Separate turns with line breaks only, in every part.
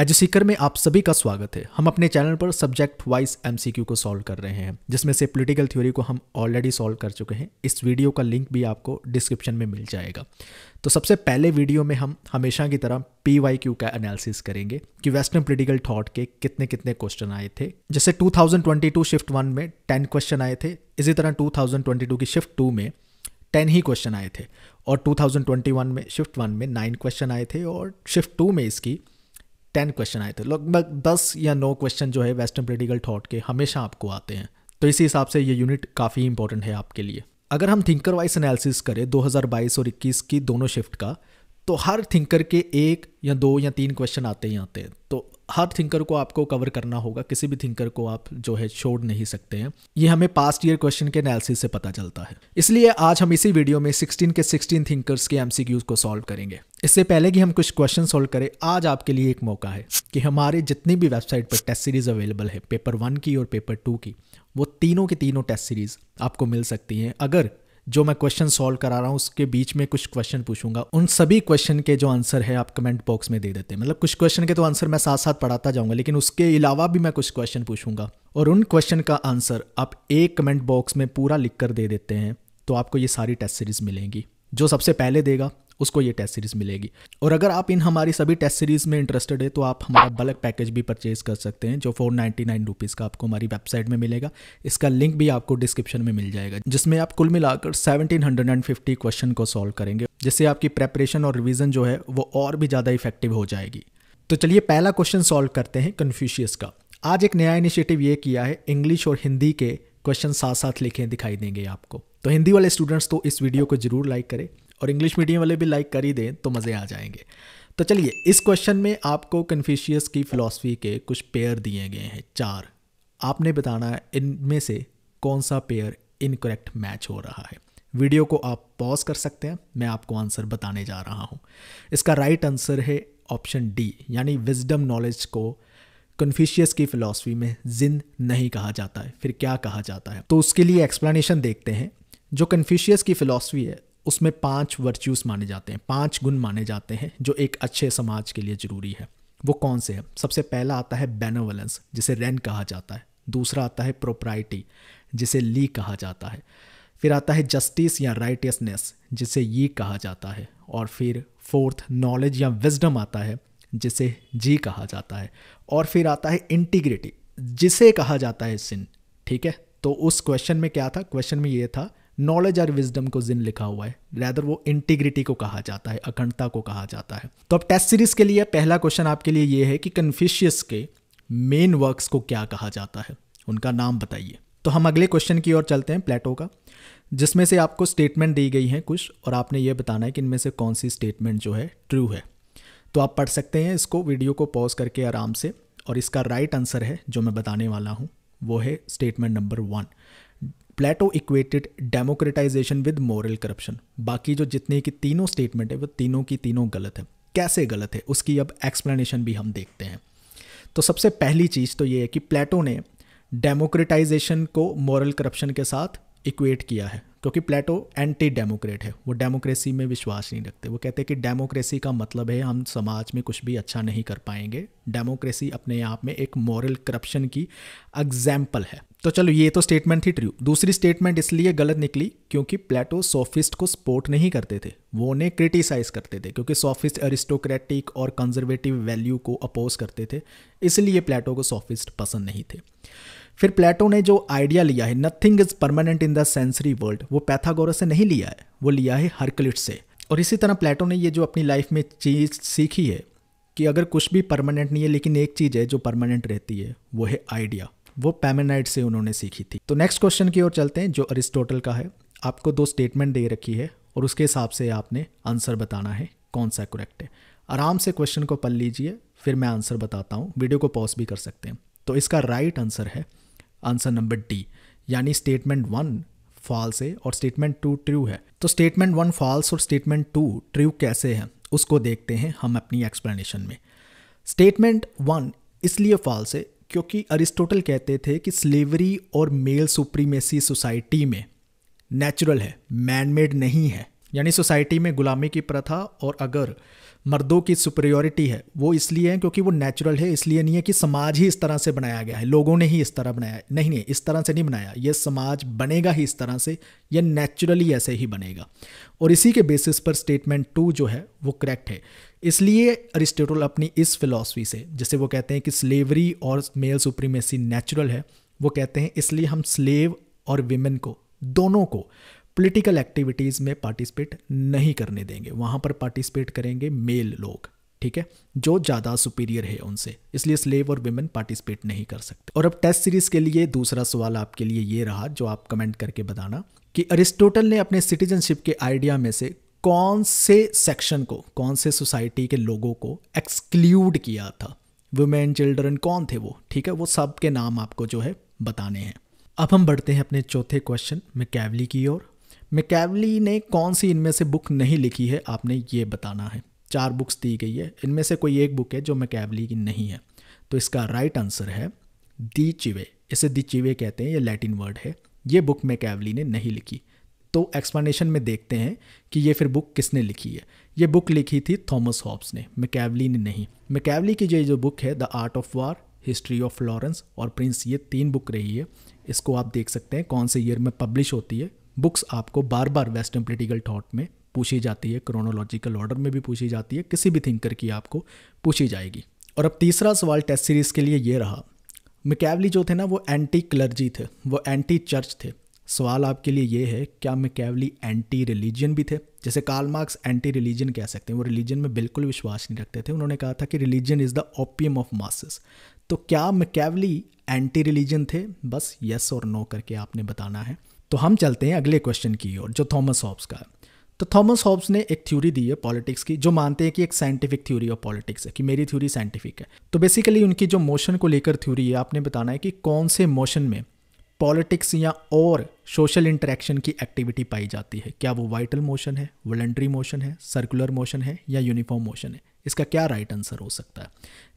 एजुसीकर में आप सभी का स्वागत है हम अपने चैनल पर सब्जेक्ट वाइज एमसीक्यू को सॉल्व कर रहे हैं जिसमें से पॉलिटिकल थ्योरी को हम ऑलरेडी सॉल्व कर चुके हैं इस वीडियो का लिंक भी आपको डिस्क्रिप्शन में मिल जाएगा तो सबसे पहले वीडियो में हम हमेशा की तरह पी वाई क्यू का एनालिसिस करेंगे कि वेस्टर्न पोलिटिकल थाट के कितने कितने क्वेश्चन आए थे जैसे टू शिफ्ट वन में टेन क्वेश्चन आए थे इसी तरह टू की शिफ्ट टू में टेन ही क्वेश्चन आए थे और टू में शिफ्ट वन में नाइन क्वेश्चन आए थे और शिफ्ट टू में इसकी टेन क्वेश्चन आए थे लगभग दस या नौ क्वेश्चन जो है वेस्टर्न पोलिटिकल थॉट के हमेशा आपको आते हैं तो इसी हिसाब से ये यूनिट काफ़ी इंपॉर्टेंट है आपके लिए अगर हम थिंकर वाइज एनालिसिस करें 2022 और 21 की दोनों शिफ्ट का तो हर थिंकर के एक या दो या तीन क्वेश्चन आते ही आते हैं तो हर थिंकर को आपको कवर करना होगा किसी भी थिंकर को आप जो है छोड़ नहीं सकते हैं ये हमें पास्ट ईयर क्वेश्चन के एनालिसिस से पता चलता है इसलिए आज हम इसी वीडियो में 16 के 16 थिंकर्स के एमसीक्यूज को सॉल्व करेंगे इससे पहले कि हम कुछ क्वेश्चन सॉल्व करें आज आपके लिए एक मौका है कि हमारे जितनी भी वेबसाइट पर टेस्ट सीरीज़ अवेलेबल है पेपर वन की और पेपर टू की वो तीनों की तीनों टेस्ट सीरीज़ आपको मिल सकती हैं अगर जो मैं क्वेश्चन सॉल्व करा रहा हूँ उसके बीच में कुछ क्वेश्चन पूछूंगा उन सभी क्वेश्चन के जो आंसर है आप कमेंट बॉक्स में दे देते हैं मतलब कुछ क्वेश्चन के तो आंसर मैं साथ साथ पढ़ाता जाऊँगा लेकिन उसके अलावा भी मैं कुछ क्वेश्चन पूछूंगा और उन क्वेश्चन का आंसर आप एक कमेंट बॉक्स में पूरा लिख कर दे देते हैं तो आपको ये सारी टेस्ट सीरीज मिलेंगी जो सबसे पहले देगा उसको ये टेस्ट सीरीज मिलेगी और अगर आप इन हमारी सभी टेस्ट सीरीज में इंटरेस्टेड है तो आप हमारा बल्क पैकेज भी परचेज कर सकते हैं जो फोर नाइन्टी नाइन का आपको हमारी वेबसाइट में मिलेगा इसका लिंक भी आपको डिस्क्रिप्शन में मिल जाएगा जिसमें आप कुल मिलाकर seventeen hundred and fifty question को सॉल्व करेंगे जिससे आपकी प्रेपरेशन और रिविजन जो है वो और भी ज़्यादा इफेक्टिव हो जाएगी तो चलिए पहला क्वेश्चन सॉल्व करते हैं कन्फ्यूशियस का आज एक नया इनिशिएटिव ये किया है इंग्लिश और हिंदी के क्वेश्चन साथ साथ लिखे दिखाई देंगे आपको तो हिंदी वाले स्टूडेंट्स तो इस वीडियो को जरूर लाइक करें और इंग्लिश मीडियम वाले भी लाइक कर ही दें तो मज़े आ जाएंगे तो चलिए इस क्वेश्चन में आपको कन्फ्यूशियस की फ़िलासफ़ी के कुछ पेयर दिए गए हैं चार आपने बताना है इनमें से कौन सा पेयर इनकरेक्ट मैच हो रहा है वीडियो को आप पॉज कर सकते हैं मैं आपको आंसर बताने जा रहा हूँ इसका राइट आंसर है ऑप्शन डी यानी विजडम नॉलेज को कन्फ्यूशियस की फ़िलासफ़ी में जिन नहीं कहा जाता है फिर क्या कहा जाता है तो उसके लिए एक्सप्लेनेशन देखते हैं जो कन्फ्यूशियस की फ़िलासफ़ी है उसमें पांच वर्च्यूज़ माने जाते हैं पांच गुण माने जाते हैं जो एक अच्छे समाज के लिए ज़रूरी है वो कौन से है सबसे पहला आता है बेनोवलेंस जिसे रेन कहा जाता है दूसरा आता है प्रोप्राइटी जिसे ली कहा जाता है फिर आता है जस्टिस या राइटियसनेस जिसे ये कहा जाता है और फिर फोर्थ नॉलेज या विजडम आता है जिसे जी कहा जाता है और फिर आता है इंटीग्रिटी जिसे कहा जाता है सिन ठीक है तो उस क्वेश्चन में क्या था क्वेश्चन में ये था नॉलेज और विजडम को जिन लिखा हुआ है रैदर वो इंटीग्रिटी को कहा जाता है अखंडता को कहा जाता है तो अब टेस्ट सीरीज के लिए पहला क्वेश्चन आपके लिए ये है कि कन्फ्यूशियस के मेन वर्क्स को क्या कहा जाता है उनका नाम बताइए तो हम अगले क्वेश्चन की ओर चलते हैं प्लेटो का जिसमें से आपको स्टेटमेंट दी गई हैं कुछ और आपने ये बताना है कि इनमें से कौन सी स्टेटमेंट जो है ट्रू है तो आप पढ़ सकते हैं इसको वीडियो को पॉज करके आराम से और इसका राइट right आंसर है जो मैं बताने वाला हूँ वो है statement number one Plato equated democratization with moral corruption बाकी जो जितने की तीनों स्टेटमेंट है वो तीनों की तीनों गलत है कैसे गलत है उसकी अब एक्सप्लेनेशन भी हम देखते हैं तो सबसे पहली चीज़ तो ये है कि प्लेटो ने डेमोक्रेटाइजेशन को मॉरल करप्शन के साथ इक्वेट किया है क्योंकि प्लेटो एंटी डेमोक्रेट है वो डेमोक्रेसी में विश्वास नहीं रखते वो कहते हैं कि डेमोक्रेसी का मतलब है हम समाज में कुछ भी अच्छा नहीं कर पाएंगे डेमोक्रेसी अपने आप में एक मॉरल करप्शन की एग्जाम्पल है तो चलो ये तो स्टेटमेंट थी ट्रू दूसरी स्टेटमेंट इसलिए गलत निकली क्योंकि प्लेटो सोफिस्ट को सपोर्ट नहीं करते थे वो उन्हें क्रिटिसाइज करते थे क्योंकि सोफिस्ट एरिस्टोक्रेटिक और कंजर्वेटिव वैल्यू को अपोज करते थे इसलिए प्लेटो को सोफिस्ट पसंद नहीं थे फिर प्लेटो ने जो आइडिया लिया है nothing is permanent in the sensory world वो पैथागोरस से नहीं लिया है वो लिया है हरकलिट से और इसी तरह प्लेटो ने ये जो अपनी लाइफ में चीज़ सीखी है कि अगर कुछ भी परमानेंट नहीं है लेकिन एक चीज़ है जो परमानेंट रहती है वो है आइडिया वो पैमेनाइट से उन्होंने सीखी थी तो नेक्स्ट क्वेश्चन की ओर चलते हैं जो अरिस्टोटल का है आपको दो स्टेटमेंट दे रखी है और उसके हिसाब से आपने आंसर बताना है कौन सा करेक्ट है आराम से क्वेश्चन को पढ़ लीजिए फिर मैं आंसर बताता हूँ वीडियो को पॉज भी कर सकते हैं तो इसका राइट right आंसर है आंसर नंबर डी यानी स्टेटमेंट वन फॉल्स है और स्टेटमेंट टू ट्रू है तो स्टेटमेंट वन फॉल्स और स्टेटमेंट टू ट्रू कैसे है उसको देखते हैं हम अपनी एक्सप्लेनेशन में स्टेटमेंट वन इसलिए फॉल्स है क्योंकि अरिस्टोटल कहते थे कि स्लेवरी और मेल सुप्रीमेसी सोसाइटी में नेचुरल है मैनमेड नहीं है यानी सोसाइटी में गुलामी की प्रथा और अगर मर्दों की सुपरियोरिटी है वो इसलिए है क्योंकि वो नेचुरल है इसलिए नहीं है कि समाज ही इस तरह से बनाया गया है लोगों ने ही इस तरह बनाया नहीं नहीं इस तरह से नहीं बनाया ये समाज बनेगा ही इस तरह से यह नेचुरली ऐसे ही बनेगा और इसी के बेसिस पर स्टेटमेंट टू जो है वो करेक्ट है इसलिए अरिस्टोटल अपनी इस फिलोसफी से जैसे वो कहते हैं कि स्लेवरी और मेल सुप्रीमेसी नेचुरल है वो कहते हैं इसलिए हम स्लेव और विमेन को दोनों को पॉलिटिकल एक्टिविटीज़ में पार्टिसिपेट नहीं करने देंगे वहाँ पर पार्टिसिपेट करेंगे मेल लोग ठीक है जो ज़्यादा सुपीरियर है उनसे इसलिए स्लेव और विमेन पार्टिसिपेट नहीं कर सकते और अब टेस्ट सीरीज़ के लिए दूसरा सवाल आपके लिए ये रहा जो आप कमेंट करके बताना कि अरिस्टोटल ने अपने सिटीजनशिप के आइडिया में से कौन से सेक्शन को कौन से सोसाइटी के लोगों को एक्सक्लूड किया था वुमेन चिल्ड्रन कौन थे वो ठीक है वो सब के नाम आपको जो है बताने हैं अब हम बढ़ते हैं अपने चौथे क्वेश्चन में कैवली की ओर मैकेवली ने कौन सी इनमें से बुक नहीं लिखी है आपने ये बताना है चार बुक्स दी गई है इनमें से कोई एक बुक है जो मैकेवली की नहीं है तो इसका राइट आंसर है दी चिवे इसे दी चिवे कहते हैं ये लैटिन वर्ड है ये बुक मैकेवली ने नहीं लिखी तो एक्सप्लेनेशन में देखते हैं कि ये फिर बुक किसने लिखी है ये बुक लिखी थी थॉमस हॉब्स ने मैकेवली ने नहीं मैकेवली की जो जो बुक है the art of war history of Florence और प्रिंस ये तीन बुक रही है इसको आप देख सकते हैं कौन से ईयर में पब्लिश होती है बुक्स आपको बार बार वेस्टर्न पोलिटिकल थाट में पूछी जाती है क्रोनोलॉजिकल ऑर्डर में भी पूछी जाती है किसी भी थिंकर की आपको पूछी जाएगी और अब तीसरा सवाल टेस्ट सीरीज़ के लिए ये रहा मिकैवली जो थे ना वो एंटी क्लर्जी थे वो एंटी चर्च थे सवाल आपके लिए ये है क्या मिकैवली एंटी रिलीजन भी थे जैसे कार्ल मार्क्स एंटी रिलीजन कह सकते हैं वो रिलीजन में बिल्कुल विश्वास नहीं रखते थे उन्होंने कहा था कि religion is the opium of masses तो क्या मिकैवली एंटी रिलीजन थे बस येस और नो करके आपने बताना है तो हम चलते हैं अगले क्वेश्चन की ओर जो थॉमस हॉब्स का तो थॉमस हॉब्स ने एक थ्योरी दी है पॉलिटिक्स की जो मानते हैं कि एक साइंटिफिक थ्योरी ऑफ पॉलिटिक्स है कि मेरी थ्योरी साइंटिफिक है तो बेसिकली उनकी जो मोशन को लेकर थ्योरी है आपने बताना है कि कौन से मोशन में पॉलिटिक्स या और सोशल इंटरेक्शन की एक्टिविटी पाई जाती है क्या वो वाइटल मोशन है वॉलेंट्री मोशन है सर्कुलर मोशन है या यूनिफॉर्म मोशन है इसका क्या राइट right आंसर हो सकता है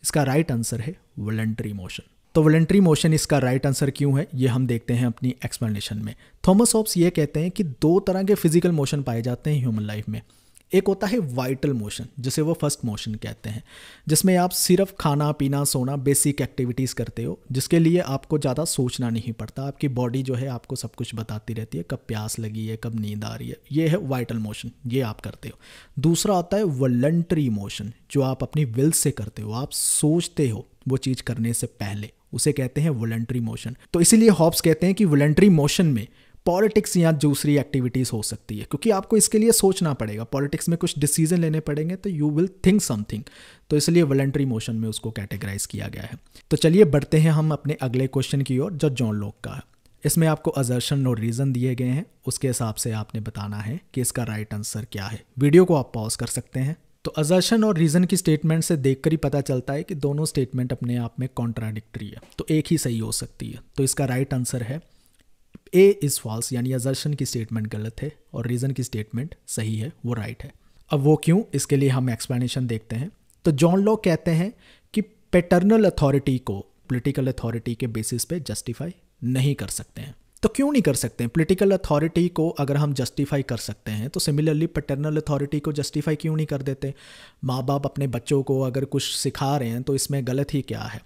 इसका राइट right आंसर है वॉलेंट्री मोशन तो वॉलेंट्री मोशन इसका राइट आंसर क्यों है ये हम देखते हैं अपनी एक्सप्लेनेशन में थॉमस ऑप्स ये कहते हैं कि दो तरह के फिजिकल मोशन पाए जाते हैं ह्यूमन लाइफ में एक होता है वाइटल मोशन जिसे वो फर्स्ट मोशन कहते हैं जिसमें आप सिर्फ खाना पीना सोना बेसिक एक्टिविटीज़ करते हो जिसके लिए आपको ज़्यादा सोचना नहीं पड़ता आपकी बॉडी जो है आपको सब कुछ बताती रहती है कब प्यास लगी है कब नींद आ रही है ये है वाइटल मोशन ये आप करते हो दूसरा होता है वॉलंट्री मोशन जो आप अपनी विल से करते हो आप सोचते हो वो चीज़ करने से पहले उसे कहते हैं वॉलेंट्री मोशन तो इसीलिए हॉब्स कहते हैं कि वॉलेंट्री मोशन में पॉलिटिक्स या दूसरी एक्टिविटीज़ हो सकती है क्योंकि आपको इसके लिए सोचना पड़ेगा पॉलिटिक्स में कुछ डिसीजन लेने पड़ेंगे तो यू विल थिंक समथिंग तो इसलिए वॉलेंट्री मोशन में उसको कैटेगराइज किया गया है तो चलिए बढ़ते हैं हम अपने अगले क्वेश्चन की ओर जो जॉन लॉक का है इसमें आपको अजर्शन और रीज़न दिए गए हैं उसके हिसाब से आपने बताना है कि इसका राइट आंसर क्या है वीडियो को आप पॉज कर सकते हैं तो अजर्शन और रीज़न की स्टेटमेंट से देखकर ही पता चलता है कि दोनों स्टेटमेंट अपने आप में कॉन्ट्राडिक्ट्री है तो एक ही सही हो सकती है तो इसका राइट right आंसर है ए इज़ फॉल्स यानी अजर्शन की स्टेटमेंट गलत है और रीज़न की स्टेटमेंट सही है वो राइट right है अब वो क्यों इसके लिए हम एक्सप्लेनेशन देखते हैं तो जॉन लॉ कहते हैं कि पेटर्नल अथॉरिटी को पोलिटिकल अथॉरिटी के बेसिस पे जस्टिफाई नहीं कर सकते हैं तो क्यों नहीं कर सकते हैं पोलिटिकल अथॉरिटी को अगर हम जस्टिफाई कर सकते हैं तो सिमिलरली पटर्नल अथॉरिटी को जस्टिफाई क्यों नहीं कर देते माँ बाप अपने बच्चों को अगर कुछ सिखा रहे हैं तो इसमें गलत ही क्या है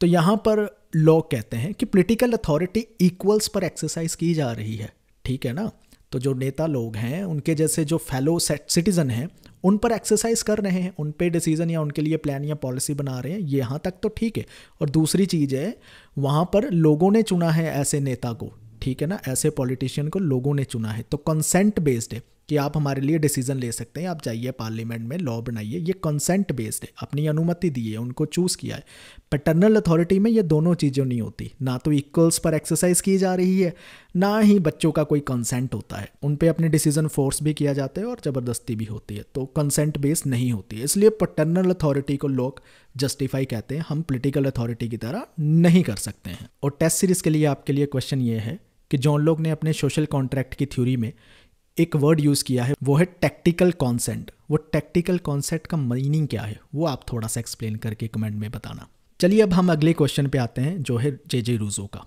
तो यहाँ पर लॉ कहते हैं कि पोलिटिकल अथॉरिटी इक्वल्स पर एक्सरसाइज की जा रही है ठीक है ना तो जो नेता लोग हैं उनके जैसे जो फेलो सिटीज़न हैं उन पर एक्सरसाइज कर रहे हैं उन पे डिसीज़न या उनके लिए प्लान या पॉलिसी बना रहे हैं यहाँ तक तो ठीक है और दूसरी चीज़ है वहाँ पर लोगों ने चुना है ऐसे नेता को ठीक है ना ऐसे पॉलिटिशियन को लोगों ने चुना है तो कंसेंट बेस्ड है कि आप हमारे लिए डिसीजन ले सकते हैं आप जाइए पार्लियामेंट में लॉ बनाइए ये कंसेंट बेस्ड है अपनी अनुमति दी है उनको चूज़ किया है पैटर्नल अथॉरिटी में ये दोनों चीज़ें नहीं होती ना तो इक्वल्स पर एक्सरसाइज की जा रही है ना ही बच्चों का कोई कंसेंट होता है उन पर अपने डिसीजन फोर्स भी किया जाता है और ज़बरदस्ती भी होती है तो कंसेंट बेस्ड नहीं होती है इसलिए पटर्नल अथॉरिटी को लोग जस्टिफाई कहते हैं हम पोलिटिकल अथॉरिटी की तरह नहीं कर सकते हैं और टेस्ट सीरीज़ के लिए आपके लिए क्वेश्चन ये है कि जॉन लोग ने अपने सोशल कॉन्ट्रैक्ट की थ्योरी में एक वर्ड यूज़ किया है वो है टैक्टिकल कॉन्सेंट वो टैक्टिकल कॉन्सेंट का मीनिंग क्या है वो आप थोड़ा सा एक्सप्लेन करके कमेंट में बताना चलिए अब हम अगले क्वेश्चन पे आते हैं जो है जे जे रूजो का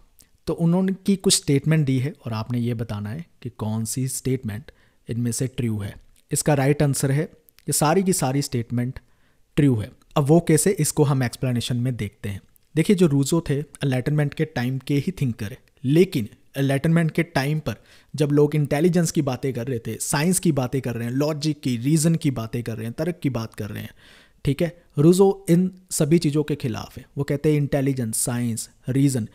तो उन्होंने की कुछ स्टेटमेंट दी है और आपने ये बताना है कि कौन सी स्टेटमेंट इनमें से ट्रू है इसका राइट right आंसर है ये सारी की सारी स्टेटमेंट ट्रू है अब वो कैसे इसको हम एक्सप्लेनेशन में देखते हैं देखिए जो रूजो थे अलाइटनमेंट के टाइम के ही थिंकर है लेकिन लेटरमैन के टाइम पर जब लोग इंटेलिजेंस की बातें कर रहे थे साइंस की बातें कर रहे हैं लॉजिक की रीज़न की बातें कर रहे हैं तर्क की बात कर रहे हैं ठीक है रुजो इन सभी चीज़ों के खिलाफ है वो कहते हैं इंटेलिजेंस साइंस रीज़न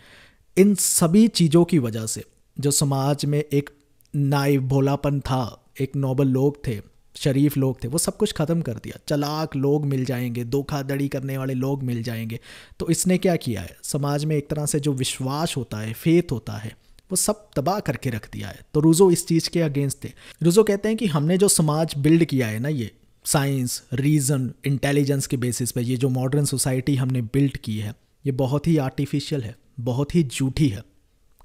इन सभी चीज़ों की वजह से जो समाज में एक नाइव भोलापन था एक नॉबल लोग थे शरीफ लोग थे वो सब कुछ ख़त्म कर दिया चलाक लोग मिल जाएंगे धोखाधड़ी करने वाले लोग मिल जाएंगे तो इसने क्या किया है समाज में एक तरह से जो विश्वास होता है फेथ होता है वो सब तबाह करके रख दिया है तो रूज़ो इस चीज़ के अगेंस्ट थे रूज़ो कहते हैं कि हमने जो समाज बिल्ड किया है ना ये साइंस रीज़न इंटेलिजेंस के बेसिस पे ये जो मॉडर्न सोसाइटी हमने बिल्ड की है ये बहुत ही आर्टिफिशियल है बहुत ही झूठी है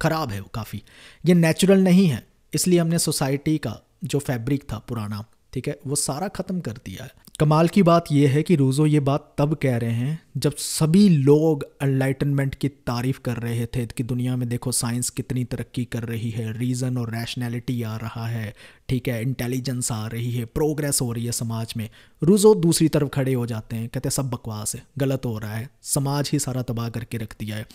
ख़राब है वो काफ़ी ये नेचुरल नहीं है इसलिए हमने सोसाइटी का जो फैब्रिक था पुराना ठीक है वो सारा ख़त्म कर दिया है कमाल की बात यह है कि रूज़ो ये बात तब कह रहे हैं जब सभी लोग अनलाइटनमेंट की तारीफ़ कर रहे थे कि दुनिया में देखो साइंस कितनी तरक्की कर रही है रीज़न और रैशनैलिटी आ रहा है ठीक है इंटेलिजेंस आ रही है प्रोग्रेस हो रही है समाज में रूज़ो दूसरी तरफ खड़े हो जाते हैं कहते हैं सब बकवास है गलत हो रहा है समाज ही सारा तबाह करके रख दिया है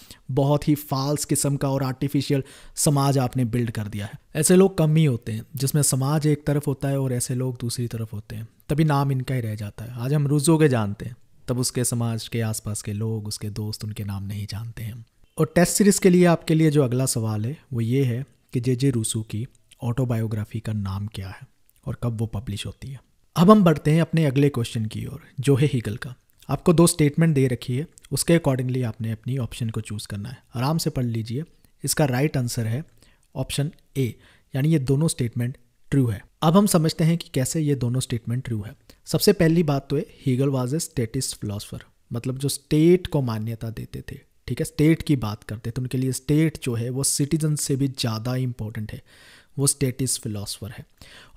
बहुत ही फाल्स किस्म का और आर्टिफिशियल समाज आपने बिल्ड कर दिया है ऐसे लोग कम ही होते हैं जिसमें समाज एक तरफ होता है और ऐसे लोग दूसरी तरफ होते हैं तभी नाम इनका ही रह जाता है आज हम रुजो के जानते हैं तब उसके समाज के आसपास के लोग उसके दोस्त उनके नाम नहीं जानते हैं और टेस्ट सीरीज़ के लिए आपके लिए जो अगला सवाल है वो ये है कि जे जे रूसू की ऑटोबायोग्राफी का नाम क्या है और कब वो पब्लिश होती है अब हम बढ़ते हैं अपने अगले क्वेश्चन की ओर जो है हीगल का आपको दो स्टेटमेंट दे रखी है उसके अकॉर्डिंगली आपने अपनी ऑप्शन को चूज़ करना है आराम से पढ़ लीजिए इसका राइट right आंसर है ऑप्शन ए यानी ये दोनों स्टेटमेंट ट्रू है अब हम समझते हैं कि कैसे ये दोनों स्टेटमेंट ट्रू है सबसे पहली बात तो है Hegel was a statist philosopher मतलब जो स्टेट को मान्यता देते थे ठीक है स्टेट की बात करते थे उनके लिए स्टेट जो है वो सिटीजन से भी ज़्यादा इम्पोर्टेंट है वो स्टेटिस फिलोसफर है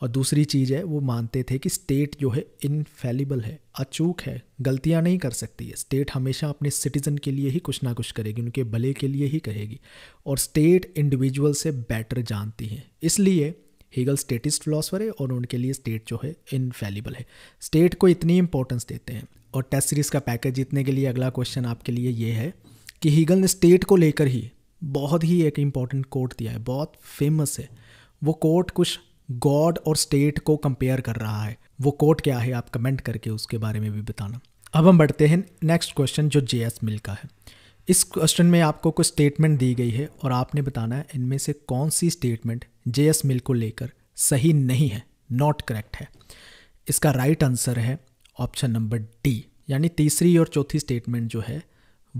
और दूसरी चीज़ है वो मानते थे कि स्टेट जो है इनफेलिबल है अचूक है गलतियाँ नहीं कर सकती है स्टेट हमेशा अपने सिटीज़न के लिए ही कुछ ना कुछ करेगी उनके भले के लिए ही कहेगी और स्टेट इंडिविजुअल से बेटर जानती है इसलिए हीगल स्टेटिस्ट फिलोसफर है और उनके लिए स्टेट जो है इनफेलिबल है स्टेट को इतनी इंपॉर्टेंस देते हैं और टेस्ट सीरीज का पैकेज जीतने के लिए अगला क्वेश्चन आपके लिए ये है कि हीगल ने स्टेट को लेकर ही बहुत ही एक इम्पॉर्टेंट कोट दिया है बहुत फेमस है वो कोट कुछ गॉड और स्टेट को कंपेयर कर रहा है वो कोट क्या है आप कमेंट करके उसके बारे में भी बताना अब हम बढ़ते हैं नेक्स्ट क्वेश्चन जो जे एस मिल का है इस क्वेश्चन में आपको कुछ स्टेटमेंट दी गई है और आपने बताना है इनमें से कौन सी स्टेटमेंट जे एस मिल को लेकर सही नहीं है नॉट करेक्ट है इसका राइट right आंसर है ऑप्शन नंबर डी यानी तीसरी और चौथी स्टेटमेंट जो है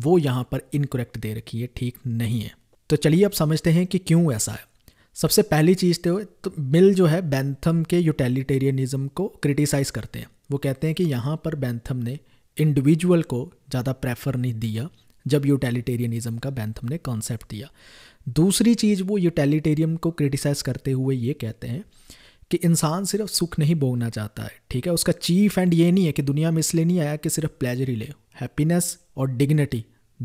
वो यहाँ पर इनकरेक्ट दे रखी है ठीक नहीं है तो चलिए अब समझते हैं कि क्यों ऐसा है सबसे पहली चीज़ तो, तो मिल जो है बैंथम के यूटेलिटेरियनिज्म को क्रिटिसाइज़ करते हैं वो कहते हैं कि यहाँ पर बैंथम ने इंडिविजुअल को ज़्यादा प्रेफर नहीं दिया जब यूटेलिटेरियनिज्म का बैंथम ने कॉन्सेप्ट दिया दूसरी चीज़ वो यूटेलिटेरियम को क्रिटिसाइज़ करते हुए ये कहते हैं कि इंसान सिर्फ सुख नहीं भोगना चाहता है ठीक है उसका चीफ एंड ये नहीं है कि दुनिया में इसलिए नहीं आया कि सिर्फ प्लेजर ही ले हैप्पीनेस और डिग्निटी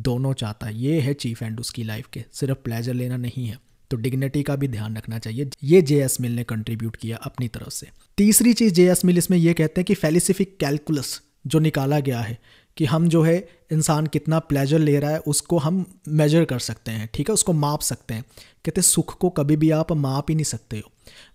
दोनों चाहता है ये है चीफ एंड उसकी लाइफ के सिर्फ प्लेजर लेना नहीं है तो डिग्निटी का भी ध्यान रखना चाहिए ये जे एस मिल ने कंट्रीब्यूट किया अपनी तरफ से तीसरी चीज़ जे एस मिल इसमें यह कहते हैं कि फेलिसिफिक कैलकुलस जो निकाला गया है कि हम जो है इंसान कितना प्लेजर ले रहा है उसको हम मेजर कर सकते हैं ठीक है उसको माप सकते हैं कहते सुख को कभी भी आप माप ही नहीं सकते हो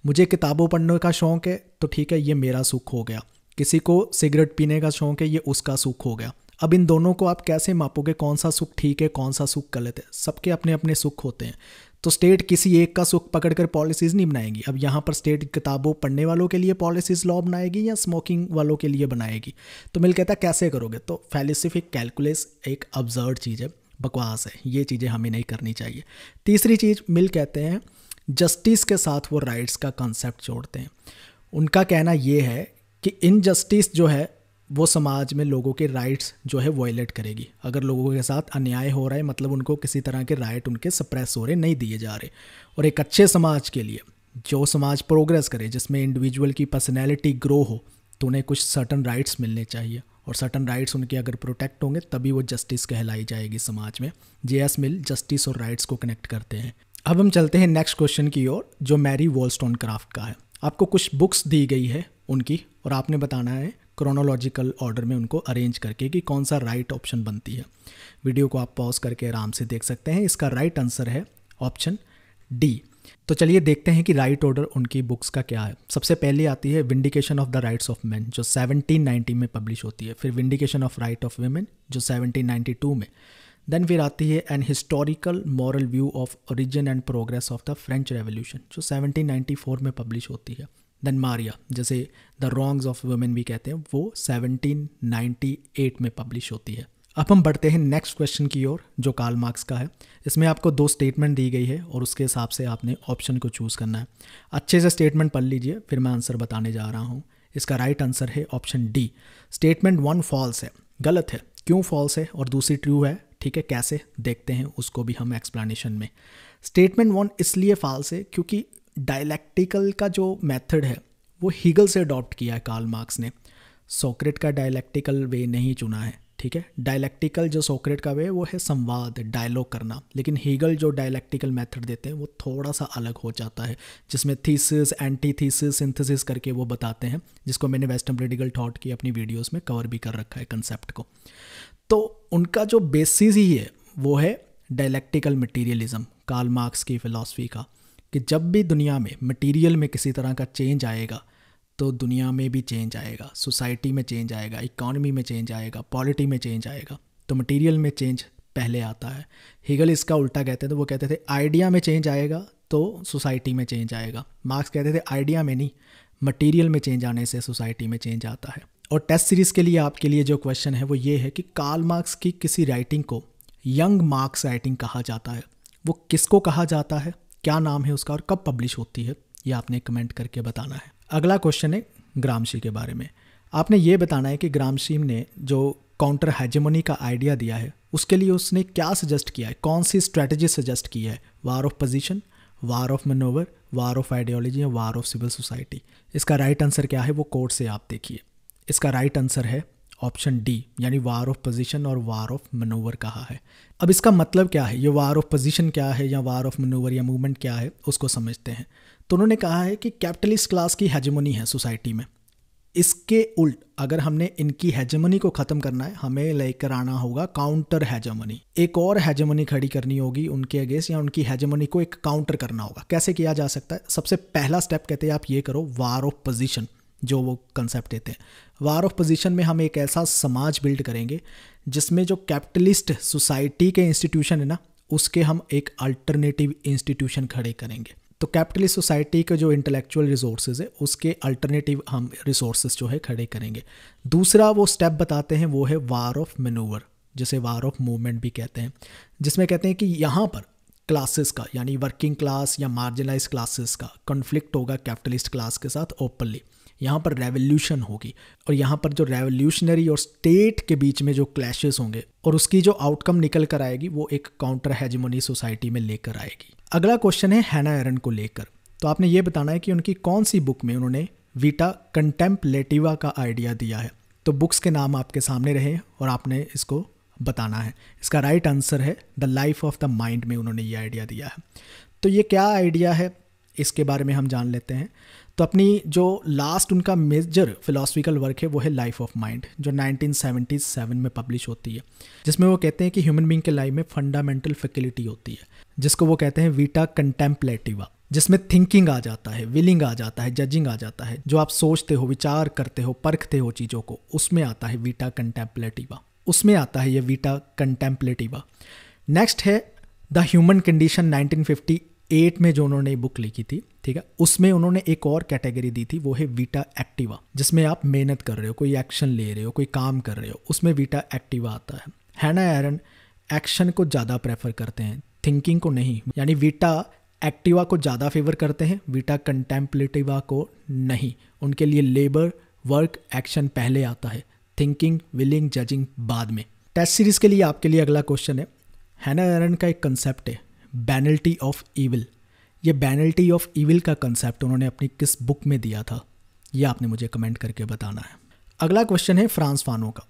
मुझे किताबों पढ़ने का शौक़ है तो ठीक है ये मेरा सुख हो गया किसी को सिगरेट पीने का शौक़ है ये उसका सुख हो गया अब इन दोनों को आप कैसे मापोगे कौन सा सुख ठीक है कौन सा सुख गलत है सबके अपने अपने सुख होते हैं तो स्टेट किसी एक का सुख पकड़कर पॉलिसीज़ नहीं बनाएगी अब यहाँ पर स्टेट किताबों पढ़ने वालों के लिए पॉलिसीज़ लॉ बनाएगी या स्मोकिंग वालों के लिए बनाएगी तो मिल कहता कैसे करोगे तो फैलिसिफिक कैलकुलेस एक अब्जर्व चीज़ है बकवास है ये चीज़ें हमें नहीं करनी चाहिए तीसरी चीज़ मिल कहते हैं जस्टिस के साथ वो राइट्स का कॉन्सेप्ट जोड़ते हैं उनका कहना ये है कि इनजस्टिस जो है वो समाज में लोगों के राइट्स जो है वॉयलेट करेगी अगर लोगों के साथ अन्याय हो रहा है मतलब उनको किसी तरह के राइट उनके सप्रेस हो रहे नहीं दिए जा रहे और एक अच्छे समाज के लिए जो समाज प्रोग्रेस करे जिसमें इंडिविजुअल की पर्सनैलिटी ग्रो हो तो उन्हें कुछ सर्टन राइट्स मिलने चाहिए और सर्टन राइट्स उनके अगर प्रोटेक्ट होंगे तभी वो जस्टिस कहलाई जाएगी समाज में जे एस मिल जस्टिस और राइट्स को कनेक्ट करते हैं अब हम चलते हैं नेक्स्ट क्वेश्चन की ओर जो मैरी वॉलस्टोन क्राफ्ट का है आपको कुछ बुक्स दी गई है उनकी और आपने बताना है क्रोनोलॉजिकल ऑर्डर में उनको अरेंज करके कि कौन सा राइट ऑप्शन बनती है वीडियो को आप पॉज करके आराम से देख सकते हैं इसका राइट आंसर है ऑप्शन डी तो चलिए देखते हैं कि राइट ऑर्डर उनकी बुक्स का क्या है सबसे पहले आती है vindication of the rights of man जो 1790 में पब्लिश होती है फिर vindication of right of women जो 1792 में देन फिर आती है an historical moral view of origin and progress of the French revolution जो 1794 में पब्लिश होती है देन मारिया जैसे द रॉन्ग्स ऑफ वुमेन भी कहते हैं वो 1798 में पब्लिश होती है अब हम बढ़ते हैं नेक्स्ट क्वेश्चन की ओर जो कार्ल मार्क्स का है इसमें आपको दो स्टेटमेंट दी गई है और उसके हिसाब से आपने ऑप्शन को चूज़ करना है अच्छे से स्टेटमेंट पढ़ लीजिए फिर मैं आंसर बताने जा रहा हूँ इसका राइट right आंसर है option D statement one false है गलत है क्यों फॉल्स है और दूसरी ट्रू है ठीक है कैसे देखते हैं उसको भी हम एक्सप्लेनेशन में स्टेटमेंट वन इसलिए फॉल्स है क्योंकि डायलैक्टिकल का जो मेथड है वो हीगल से अडॉप्ट किया है कार्ल मार्क्स ने सोक्रेट का डायलैक्टिकल वे नहीं चुना है ठीक है डायलैक्टिकल जो सोक्रेट का वे वो है संवाद डायलॉग करना लेकिन हीगल जो डायलैक्टिकल मेथड देते हैं वो थोड़ा सा अलग हो जाता है जिसमें थीसिस एंटी थीसिस सिंथेसिस करके वो बताते हैं जिसको मैंने वेस्टर्न पोलिटिकल थॉट की अपनी वीडियोस में कवर भी कर रखा है कंसेप्ट को तो उनका जो बेसिस ही है वो है डायलैक्टिकल मटीरियलिज्म कार्ल मार्क्स की फ़िलासफ़ी का कि जब भी दुनिया में मटेरियल में किसी तरह का चेंज आएगा तो दुनिया में भी चेंज आएगा सोसाइटी में चेंज आएगा इकॉनमी में चेंज आएगा पॉलिटी में चेंज आएगा तो मटेरियल में चेंज पहले आता है हीगल इसका उल्टा कहते थे वो कहते थे आइडिया में चेंज आएगा तो सोसाइटी में चेंज आएगा मार्क्स कहते थे आइडिया में नहीं मटेरियल में चेंज आने से सोसाइटी में चेंज आता है और टेस्ट सीरीज़ के लिए आपके लिए जो क्वेश्चन है वो ये है कि कार्ल मार्क्स की किसी राइटिंग को यंग मार्क्स राइटिंग कहा जाता है वो किसको कहा जाता है क्या नाम है उसका और कब पब्लिश होती है ये आपने कमेंट करके बताना है अगला क्वेश्चन है ग्रामशी के बारे में आपने ये बताना है कि ग्रामशी ने जो काउंटर हैजेमोनी का आइडिया दिया है उसके लिए उसने क्या सजेस्ट किया है कौन सी स्ट्रैटेजी सजेस्ट की है war of position war of manoeuvre war of ideology या वार ऑफ सिविल सोसाइटी इसका राइट आंसर क्या है वो कोर्ट से आप देखिए इसका राइट आंसर है ऑप्शन डी यानी वार ऑफ पोजीशन और वार ऑफ मनोवर कहा है अब इसका मतलब क्या है ये वार ऑफ पोजीशन क्या है या वार ऑफ मनोवर या मूवमेंट क्या है उसको समझते हैं तो उन्होंने कहा है कि कैपिटलिस्ट क्लास की हेजमोनी है सोसाइटी में इसके उल्ट अगर हमने इनकी हेजमनी को ख़त्म करना है हमें लेकर आना होगा काउंटर हेजमनी एक और हेजमनी खड़ी करनी होगी उनके अगेंस्ट या उनकी हेजमनी को एक काउंटर करना होगा कैसे किया जा सकता है सबसे पहला स्टेप कहते हैं आप ये करो वार ऑफ पोजिशन जो वो कंसेप्ट देते हैं वार ऑफ पोजीशन में हम एक ऐसा समाज बिल्ड करेंगे जिसमें जो कैपिटलिस्ट सोसाइटी के इंस्टीट्यूशन है ना उसके हम एक अल्टरनेटिव इंस्टीट्यूशन खड़े करेंगे तो कैपिटलिस्ट सोसाइटी के जो इंटेलेक्चुअल रिसोर्सेज है उसके अल्टरनेटिव हम रिसोर्सेज जो है खड़े करेंगे दूसरा वो स्टेप बताते हैं वो है वार ऑफ मेनूवर जिसे वार ऑफ मूवमेंट भी कहते हैं जिसमें कहते हैं कि यहाँ पर क्लासेस का यानी वर्किंग क्लास या मार्जिनलाइज क्लासेस का कन्फ्लिक्ट होगा कैपिटलिस्ट क्लास के साथ ओपनली यहाँ पर रेवोल्यूशन होगी और यहाँ पर जो रेवोल्यूशनरी और स्टेट के बीच में जो क्लैशेस होंगे और उसकी जो आउटकम निकल कर आएगी वो एक काउंटर हैजमोनी सोसाइटी में लेकर आएगी अगला क्वेश्चन है हैना एरन को लेकर तो आपने ये बताना है कि उनकी कौन सी बुक में उन्होंने वीटा कंटेम्पलेटिवा का आइडिया दिया है तो बुक्स के नाम आपके सामने रहे और आपने इसको बताना है इसका राइट right आंसर है the life of the mind में उन्होंने ये आइडिया दिया है तो ये क्या आइडिया है इसके बारे में हम जान लेते हैं तो अपनी जो लास्ट उनका मेजर फिलोसफिकल वर्क है वो है लाइफ ऑफ माइंड जो 1977 में पब्लिश होती है जिसमें वो कहते हैं कि ह्यूमन बींग के लाइफ में फंडामेंटल फैकिलिटी होती है जिसको वो कहते हैं वीटा कंटेम्पलेटिवा जिसमें थिंकिंग आ जाता है विलिंग आ जाता है जजिंग आ जाता है जो आप सोचते हो विचार करते हो परखते हो चीज़ों को उसमें आता है वीटा कंटेम्पलेटिवा उसमें आता है ये वीटा कंटेम्पलेटिवा नेक्स्ट है द ह्यूमन कंडीशन 1958 में जो उन्होंने बुक लिखी थी ठीक है उसमें उन्होंने एक और कैटेगरी दी थी वो है वीटा एक्टिवा जिसमें आप मेहनत कर रहे हो कोई एक्शन ले रहे हो कोई काम कर रहे हो उसमें वीटा एक्टिवा आता है हैना एरन एक्शन को ज़्यादा प्रेफर करते हैं थिंकिंग को नहीं यानी वीटा एक्टिवा को ज़्यादा फेवर करते हैं वीटा कंटेम्पलेटिवा को नहीं उनके लिए लेबर वर्क एक्शन पहले आता है थिंकिंग विलिंग जजिंग बाद में टेस्ट सीरीज़ के लिए आपके लिए अगला क्वेश्चन है हैना एरन का एक कंसेप्ट है बैनल्टी ऑफ ईविल ये बैनल्टी ऑफ ईविल का कंसेप्ट उन्होंने अपनी किस बुक में दिया था ये आपने मुझे कमेंट करके बताना है अगला क्वेश्चन है फ्रांस फानो का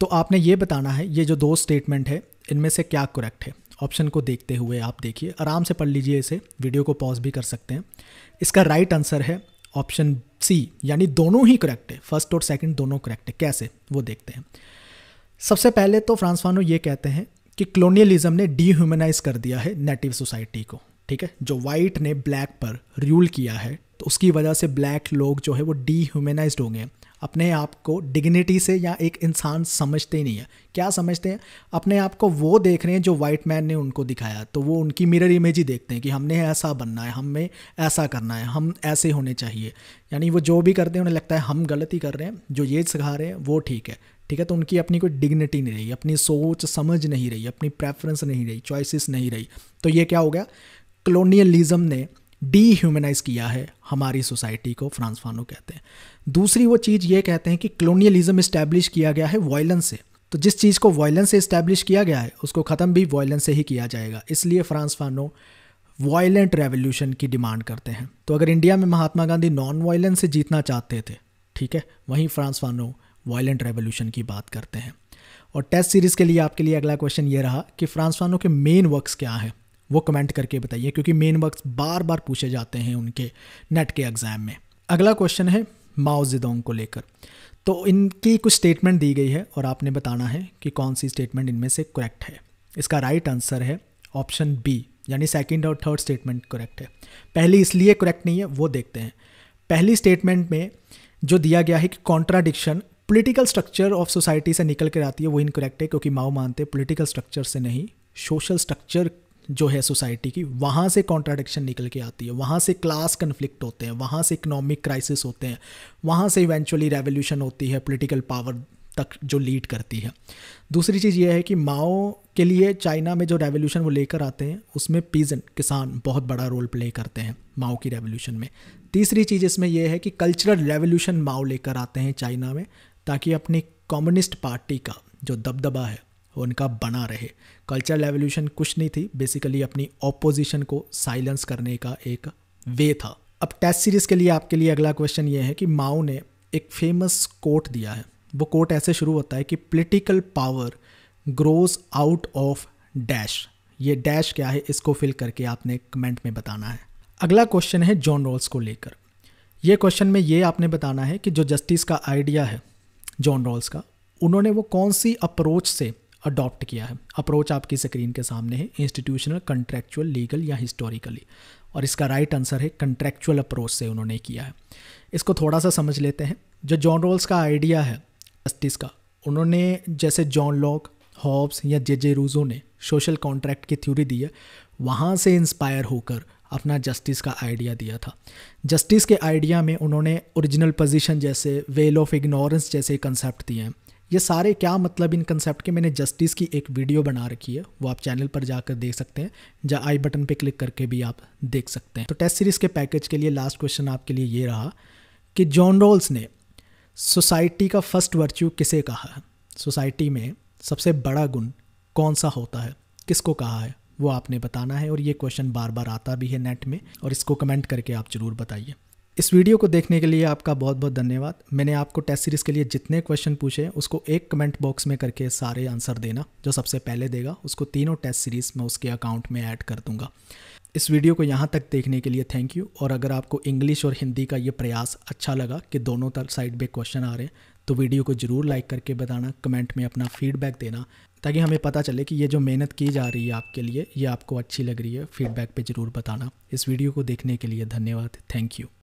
तो आपने ये बताना है ये जो दो स्टेटमेंट है इनमें से क्या करेक्ट है ऑप्शन को देखते हुए आप देखिए आराम से पढ़ लीजिए इसे वीडियो को पॉज भी कर सकते हैं इसका राइट right आंसर है ऑप्शन सी यानी दोनों ही करेक्ट है फर्स्ट और सेकंड दोनों करेक्ट है कैसे वो देखते हैं सबसे पहले तो फ्रांसवानो ये कहते हैं कि क्लोनियलिज्म ने डीह्यूमनाइज कर दिया है नेटिव सोसाइटी को ठीक है जो वाइट ने ब्लैक पर रूल किया है तो उसकी वजह से ब्लैक लोग जो है वो डीह्यूमेनाइज हो गए अपने आप को डिग्निटी से या एक इंसान समझते ही नहीं है क्या समझते हैं अपने आप को वो देख रहे हैं जो वाइट मैन ने उनको दिखाया तो वो उनकी मिरर इमेज ही देखते हैं कि हमने ऐसा बनना है हमें ऐसा करना है हम ऐसे होने चाहिए यानी वो जो भी करते हैं उन्हें लगता है हम गलती कर रहे हैं जो ये सिखा रहे हैं वो ठीक है ठीक है तो उनकी अपनी कोई डिग्निटी नहीं रही अपनी सोच समझ नहीं रही अपनी प्रेफरेंस नहीं रही चॉइसिस नहीं रही तो ये क्या हो गया कलोनियलिज्म ने डीह्यूमनाइज किया है हमारी सोसाइटी को फ्रांस फानो कहते हैं दूसरी वो चीज़ ये कहते हैं कि कलोनियलिज्म इस्टेब्लिश किया गया है वायलेंस से तो जिस चीज़ को वॉयलेंस से इस्टेब्लिश किया गया है उसको ख़त्म भी वायलेंस से ही किया जाएगा इसलिए फ्रांस फानो वायलेंट रेवोल्यूशन की डिमांड करते हैं तो अगर इंडिया में महात्मा गांधी नॉन वायलेंस से जीतना चाहते थे ठीक है वहीं फ्रांस फानो वायलेंट रेवोल्यूशन की बात करते हैं और टेस्ट सीरीज़ के लिए आपके लिए अगला क्वेश्चन ये रहा कि फ्रांस फानो के मेन वर्क्स क्या हैं वो कमेंट करके बताइए क्योंकि मेन वर्क्स बार बार पूछे जाते हैं उनके नेट के एग्ज़ाम में अगला क्वेश्चन है माओ जिदोंग को लेकर तो इनकी कुछ स्टेटमेंट दी गई है और आपने बताना है कि कौन सी स्टेटमेंट इनमें से करेक्ट है इसका राइट right आंसर है ऑप्शन बी यानी सेकंड और थर्ड स्टेटमेंट करेक्ट है पहली इसलिए करेक्ट नहीं है वो देखते हैं पहली स्टेटमेंट में जो दिया गया है कि contradiction political structure of society से निकल कर आती है वो इनकरेक्ट है क्योंकि माओ मानते हैं पॉलिटिकल स्ट्रक्चर से नहीं सोशल स्ट्रक्चर जो है सोसाइटी की वहाँ से कॉन्ट्राडिक्शन निकल के आती है वहाँ से क्लास कन्फ्लिक्ट होते हैं वहाँ से इकोनॉमिक क्राइसिस होते हैं वहाँ से इवेंचुअली रेवोल्यूशन होती है पोलिटिकल पावर तक जो लीड करती है दूसरी चीज़ यह है कि माओ के लिए चाइना में जो रेवोल्यूशन वो लेकर आते हैं उसमें पीजन किसान बहुत बड़ा रोल प्ले करते हैं माओ की रेवोल्यूशन में तीसरी चीज़ इसमें यह है कि कल्चरल रेवोल्यूशन माओ लेकर आते हैं चाइना में ताकि अपनी कम्युनिस्ट पार्टी का जो दबदबा है उनका बना रहे कल्चरल रेवोल्यूशन कुछ नहीं थी बेसिकली अपनी ऑपोजिशन को साइलेंस करने का एक वे था अब टेस्ट सीरीज़ के लिए आपके लिए अगला क्वेश्चन ये है कि माओ ने एक फेमस कोट दिया है वो कोट ऐसे शुरू होता है कि political power grows out of dash ये डैश क्या है इसको फिल करके आपने कमेंट में बताना है अगला क्वेश्चन है जॉन रॉल्स को लेकर ये क्वेश्चन में ये आपने बताना है कि जो जस्टिस का आइडिया है जॉन रॉल्स का उन्होंने वो कौन सी अप्रोच से अडॉप्ट किया है अप्रोच आपकी स्क्रीन के सामने है इंस्टीट्यूशनल कंट्रेक्चुअल लीगल या हिस्टोरिकली और इसका राइट आंसर है कंट्रैक्चुअल अप्रोच से उन्होंने किया है इसको थोड़ा सा समझ लेते हैं जो जॉन रोल्स का आइडिया है जस्टिस का उन्होंने जैसे जॉन लॉक हॉब्स या जे जे रूजो ने सोशल कॉन्ट्रैक्ट की थ्योरी दी है वहाँ से इंस्पायर होकर अपना जस्टिस का आइडिया दिया था जस्टिस के आइडिया में उन्होंने ओरिजिनल पोजीशन जैसे वेल ऑफ इग्नोरेंस जैसे कंसेप्ट दिए हैं ये सारे क्या मतलब इन कंसेप्ट के मैंने जस्टिस की एक वीडियो बना रखी है वो आप चैनल पर जाकर देख सकते हैं या आई बटन पे क्लिक करके भी आप देख सकते हैं तो टेस्ट सीरीज़ के पैकेज के लिए लास्ट क्वेश्चन आपके लिए ये रहा कि जॉन रोल्स ने सोसाइटी का फर्स्ट वर्च्यू किसे कहा है सोसाइटी में सबसे बड़ा गुण कौन सा होता है किसको कहा है वो आपने बताना है और ये क्वेश्चन बार बार आता भी है नेट में और इसको कमेंट करके आप ज़रूर बताइए इस वीडियो को देखने के लिए आपका बहुत बहुत धन्यवाद मैंने आपको टेस्ट सीरीज़ के लिए जितने क्वेश्चन पूछे उसको एक कमेंट बॉक्स में करके सारे आंसर देना जो सबसे पहले देगा उसको तीनों टेस्ट सीरीज़ मैं उसके अकाउंट में ऐड कर दूंगा इस वीडियो को यहाँ तक देखने के लिए थैंक यू और अगर आपको इंग्लिश और हिंदी का ये प्रयास अच्छा लगा कि दोनों तरफ साइड पर क्वेश्चन आ रहे हैं तो वीडियो को ज़रूर लाइक करके बताना कमेंट में अपना फीडबैक देना ताकि हमें पता चले कि ये जो मेहनत की जा रही है आपके लिए ये आपको अच्छी लग रही है फीडबैक पे ज़रूर बताना इस वीडियो को देखने के लिए धन्यवाद थैंक यू